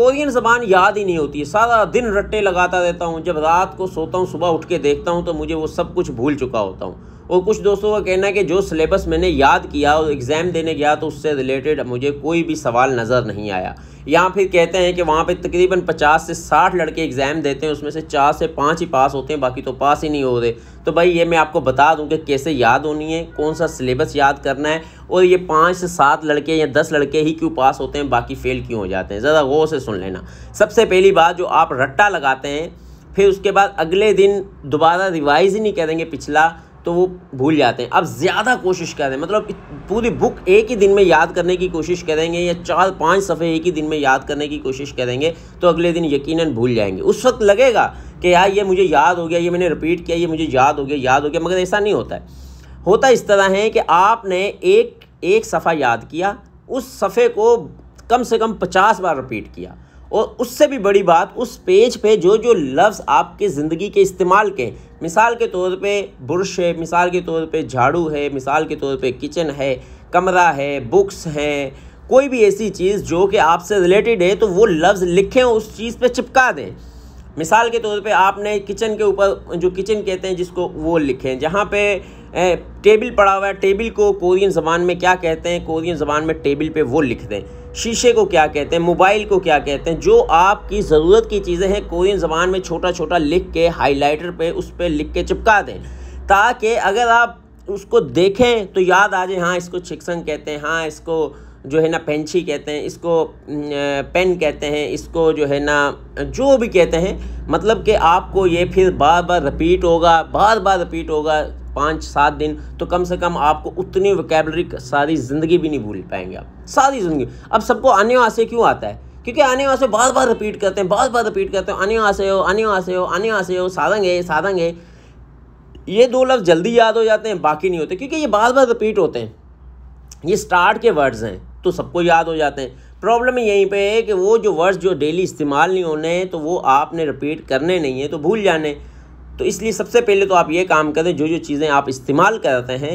Korean ज़बान याद ही नहीं होती है सारा दिन रट्टे लगाता रहता हूँ जब रात को सोता हूँ सुबह उठ के देखता हूँ तो मुझे वो सब कुछ भूल चुका होता हूँ और कुछ दोस्तों का कहना है कि जो सिलेबस मैंने याद किया और एग्ज़ाम देने गया तो उससे रिलेटेड मुझे कोई भी सवाल नज़र नहीं आया या फिर कहते हैं कि वहाँ पे तकरीबन 50 से 60 लड़के एग्ज़ाम देते हैं उसमें से चार से पाँच ही पास होते हैं बाकी तो पास ही नहीं हो रहे तो भाई ये मैं आपको बता दूं कि कैसे याद होनी है कौन सा सिलेबस याद करना है और ये पाँच से सात लड़के या दस लड़के ही क्यों पास होते हैं बाकी फ़ेल क्यों हो जाते हैं ज़रा गौर से सुन लेना सबसे पहली बात जो आप रट्टा लगाते हैं फिर उसके बाद अगले दिन दोबारा रिवाइज़ ही नहीं करेंगे पिछला तो वो भूल जाते हैं अब ज़्यादा कोशिश कर रहे हैं मतलब पूरी बुक एक ही दिन में याद करने की कोशिश करेंगे या चार पांच सफ़े एक ही दिन में याद करने की कोशिश करेंगे तो अगले दिन यकीनन भूल जाएंगे उस वक्त लगेगा कि यार ये मुझे याद हो गया ये मैंने रिपीट किया ये मुझे याद हो गया याद हो गया मगर ऐसा नहीं होता है होता इस तरह है कि आपने एक एक सफ़ा याद किया उस सफ़े को कम से कम पचास बार रिपीट किया और उससे भी बड़ी बात उस पेज पे जो जो लफ्ज़ आपके ज़िंदगी के इस्तेमाल के मिसाल के तौर पे ब्रश है मिसाल के तौर पे झाड़ू है मिसाल के तौर पे किचन है कमरा है बुक्स हैं कोई भी ऐसी चीज़ जो कि आपसे रिलेटेड है तो वो लफ्ज़ लिखें उस चीज़ पे चिपका दें मिसाल के तौर पे आपने किचन के ऊपर जो किचन कहते हैं जिसको वो लिखें जहाँ पे टेबल पड़ा हुआ है टेबल को कोरियन ज़बान में क्या कहते हैं कोरियन ज़बान में टेबल पे वो लिख दें शीशे को क्या कहते हैं मोबाइल को क्या कहते हैं जो आपकी ज़रूरत की चीज़ें हैं कोरियन ज़बान में छोटा छोटा लिख के हाईलाइटर पर उस पर लिख के चिपका दें ताकि अगर आप उसको देखें तो याद आ जाए हाँ इसको चिकसन कहते हैं हाँ इसको जो है ना पेंछी कहते हैं इसको पेन कहते हैं इसको जो है ना जो भी कहते हैं मतलब कि आपको ये फिर बार बार रिपीट होगा बार बार रिपीट होगा पाँच सात दिन तो कम से कम आपको उतनी वैकेबलरी सारी ज़िंदगी भी नहीं भूल पाएंगे आप सारी ज़िंदगी अब सबको आने वहाँ से क्यों आता है क्योंकि आने वहाँ से बार बार रिपीट करते हैं बार बार रिपीट करते हैं आने वहाँ से हो आने वहाँ से हो आने वहाँ से हो सारंग है है ये दो लफ्ज़ जल्दी याद हो जाते हैं बाकी नहीं होते क्योंकि ये बार बार रिपीट होते हैं ये स्टार्ट के वर्ड्स हैं तो सबको याद हो जाते हैं प्रॉब्लम यहीं पे है कि वो जो वर्ड्स जो डेली इस्तेमाल नहीं होने हैं तो वो आपने रिपीट करने नहीं है तो भूल जाने तो इसलिए सबसे पहले तो आप ये काम करें जो जो चीज़ें आप इस्तेमाल करते हैं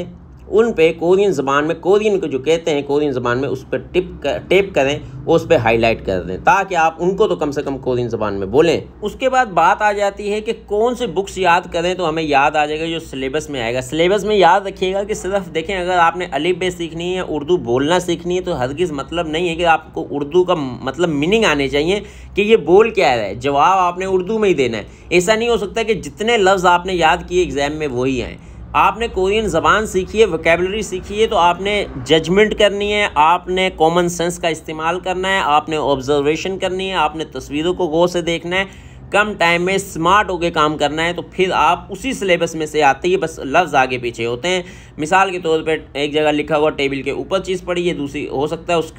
उन पे कोरियन ज़बान में कोरियन को जो कहते हैं कोरियन ज़बान में उस पर टिप कर, टेप करें उस पर हाईलाइट कर दें ताकि आप उनको तो कम से कम कोरियन ज़बान में बोलें उसके बाद बात आ जाती है कि कौन से बुक्स याद करें तो हमें याद आ जाएगा जो सिलेबस में आएगा सिलेबस में याद रखिएगा कि सिर्फ देखें अगर आपने अलिब सीखनी है उर्दू बोलना सीखनी है तो हरगिज़ मतलब नहीं है कि आपको उर्दू का मतलब मीनिंग आने चाहिए कि ये बोल क्या है जवाब आपने उर्दू में ही देना है ऐसा नहीं हो सकता कि जितने लफ्ज़ आपने याद किए एग्ज़ाम में वही आएँ आपने कोरियन ज़बान सीखी है वकेबलरी सीखी है तो आपने जजमेंट करनी है आपने कॉमन सेंस का इस्तेमाल करना है आपने ऑब्जर्वेशन करनी है आपने तस्वीरों को गौर से देखना है कम टाइम में स्मार्ट होकर काम करना है तो फिर आप उसी सिलेबस में से आते ही बस लफ्ज़ आगे पीछे होते हैं मिसाल के तौर पे एक जगह लिखा हुआ टेबल के ऊपर चीज़ पड़ी है दूसरी हो सकता है उस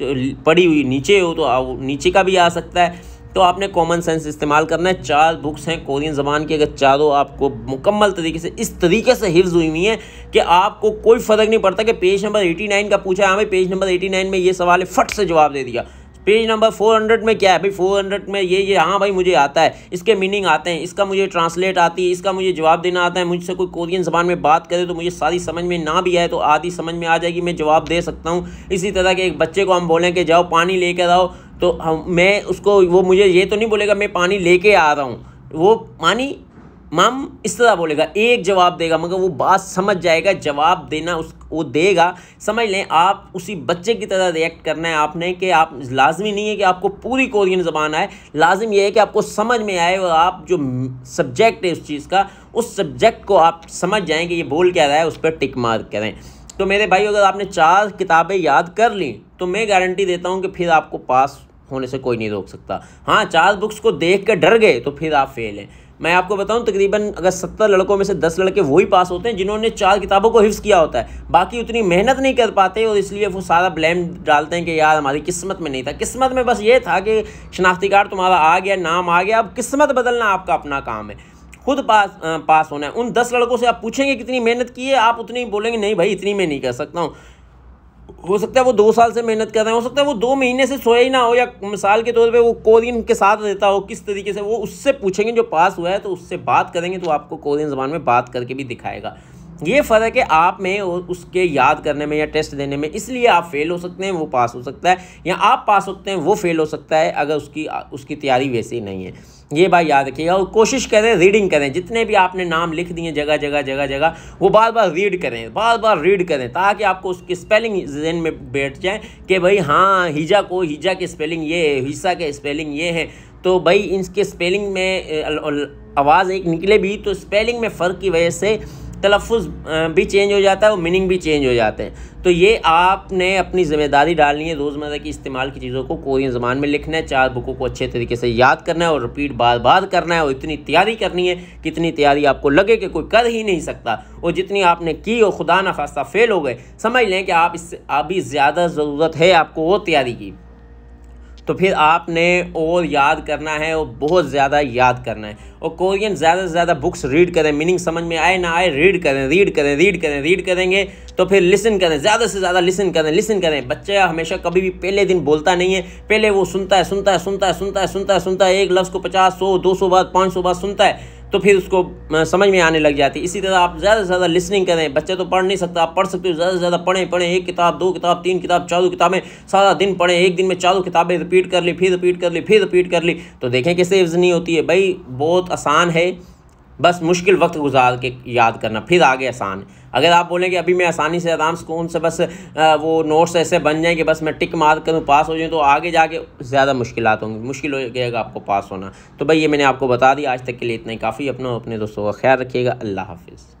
पड़ी हुई नीचे हो तो नीचे का भी आ सकता है तो आपने कॉमन सेंस इस्तेमाल करना है चार बुक्स हैं कोरियन ज़बान की अगर चारों आपको मुकम्मल तरीके से इस तरीके से हिफ्ज़ हुई हुई हैं कि आपको कोई फ़र्क नहीं पड़ता कि पेज नंबर एटी नाइन का पूछा है हमें पेज नंबर एटी नाइन में ये सवाल है फट से जवाब दे दिया पेज नंबर फोर हंड्रेड में क्या है भाई फोर हंड्रेड में ये ये हाँ भाई मुझे आता है इसके मीनिंग आते हैं इसका मुझे ट्रांसलेट आती है इसका मुझे जवाब देना आता है मुझसे कोई कोरियन ज़बान में बात करे तो मुझे सारी समझ में ना भी आए तो आधी समझ में आ जाएगी मैं जवाब दे सकता हूँ इसी तरह के एक बच्चे को हम बोलें कि जाओ पानी लेकर आओ तो हम मैं उसको वो मुझे ये तो नहीं बोलेगा मैं पानी लेके आ रहा हूँ वो पानी माम इस तरह बोलेगा एक जवाब देगा मगर वो बात समझ जाएगा जवाब देना उस वो देगा समझ लें आप उसी बच्चे की तरह रिएक्ट करना है आपने कि आप लाजमी नहीं है कि आपको पूरी कोरियन ज़बान आए लाजम यह है कि आपको समझ में आए और आप जो सब्जेक्ट है उस चीज़ का उस सब्जेक्ट को आप समझ जाएँ कि ये बोल क्या रहा है उस पर टिक मार करें तो मेरे भाई अगर आपने चार किताबें याद कर लीं तो मैं गारंटी देता हूँ कि फिर आपको पास होने से कोई नहीं रोक सकता हाँ चार बुक्स को देख कर डर गए तो फिर आप फेल हैं मैं आपको बताऊं तकरीबन अगर सत्तर लड़कों में से दस लड़के वही पास होते हैं जिन्होंने चार किताबों को हिफ्स किया होता है बाकी उतनी मेहनत नहीं कर पाते और इसलिए वो सारा ब्लेम डालते हैं कि यार हमारी किस्मत में नहीं था किस्मत में बस ये था कि शनाख्ती कार्ड तुम्हारा आ गया नाम आ गया अब किस्मत बदलना आपका अपना काम है खुद पास पास होना है उन दस लड़कों से आप पूछेंगे कितनी मेहनत की है आप उतनी बोलेंगे नहीं भाई इतनी मैं नहीं कर सकता हूँ हो सकता है वो दो साल से मेहनत कर रहे हैं हो सकता है वो दो महीने से सोया ही ना हो या मिसाल के तौर पे वो कोरियन के साथ रहता हो किस तरीके से वो उससे पूछेंगे जो पास हुआ है तो उससे बात करेंगे तो आपको कोरियन ज़बान में बात करके भी दिखाएगा ये फ़र्क है आप में उसके याद करने में या टेस्ट देने में इसलिए आप फेल हो सकते हैं वो पास हो सकता है या आप पास होते हैं वो फेल हो सकता है अगर उसकी उसकी तैयारी वैसे ही नहीं है ये बात याद रखिएगा और कोशिश करें रीडिंग करें जितने भी आपने नाम लिख दिए जगह जगह जगह जगह वो बार बार रीड करें बार बार रीड करें ताकि आपको उसकी स्पेलिंग जहन में बैठ जाए कि भाई हाँ हिजा को हिजा की स्पेलिंग ये है हिस्सा के स्पेलिंग ये है तो भाई इनके स्पेलिंग में आवाज़ एक निकले भी तो स्पेलिंग में फ़र्क की वजह से तलफ़ भी चेंज हो जाता है और मीनिंग भी चेंज हो जाते हैं तो ये आपने अपनी ज़िम्मेदारी डालनी है रोज़मर्रा की इस्तेमाल की चीज़ों को कोरियन ज़बान में लिखना है चार बुकों को अच्छे तरीके से याद करना है और रिपीट बार बार करना है और इतनी तैयारी करनी है कितनी तैयारी आपको लगे कि कोई कर ही नहीं सकता और जितनी आपने की और खुदा न खास्ता फेल हो गए समझ लें कि आप इससे अभी ज़्यादा ज़रूरत है आपको वो तैयारी की तो फिर आपने और याद करना है और बहुत ज़्यादा याद करना है और कोरियन ज़्यादा से ज़्यादा बुक्स रीड करें मीनिंग समझ में आए ना आए रीड करें रीड करें रीड करें रीड करेंगे तो फिर लिसन करें ज़्यादा से ज़्यादा लिसन करें लिसन करें बच्चा हमेशा कभी भी पहले दिन बोलता नहीं है पहले वो सुनता है सुनता है सुनता है सुनता है सुनता है सुनता है एक लफ्ज़ को पचास सौ दो सौ बार पाँच सौ बार सुनता है तो फिर उसको समझ में आने लग जाती है इसी तरह आप ज़्यादा से ज़्यादा लिसनिंग करें बच्चे तो पढ़ नहीं सकता आप पढ़ सकते हो ज़्यादा से ज़्यादा पढ़ें पढ़ें एक किताब दो किताब तीन किताब चारों किताबें सारा दिन पढ़ें एक दिन में चारों किताबें रिपीट कर ली फिर रिपीट कर ली फिर रिपीट कर ली तो देखें कैसे इफ्ज़ नहीं होती है भाई बहुत आसान है बस मुश्किल वक्त गुजार के याद करना फिर आगे आसान अगर आप बोलें कि अभी मैं आसानी से आराम सुकून से बस वो नोट्स ऐसे बन जाएँ कि बस मैं टिक मार करूँ पास हो जाए तो आगे जाके ज़्यादा मुश्किल होंगी मुश्किल हो जाएगा आपको पास होना तो भाई ये मैंने आपको बता दिया आज तक के लिए इतना ही काफ़ी अपना अपने दोस्तों का ख्याल रखिएगा अल्लाह हाफिज़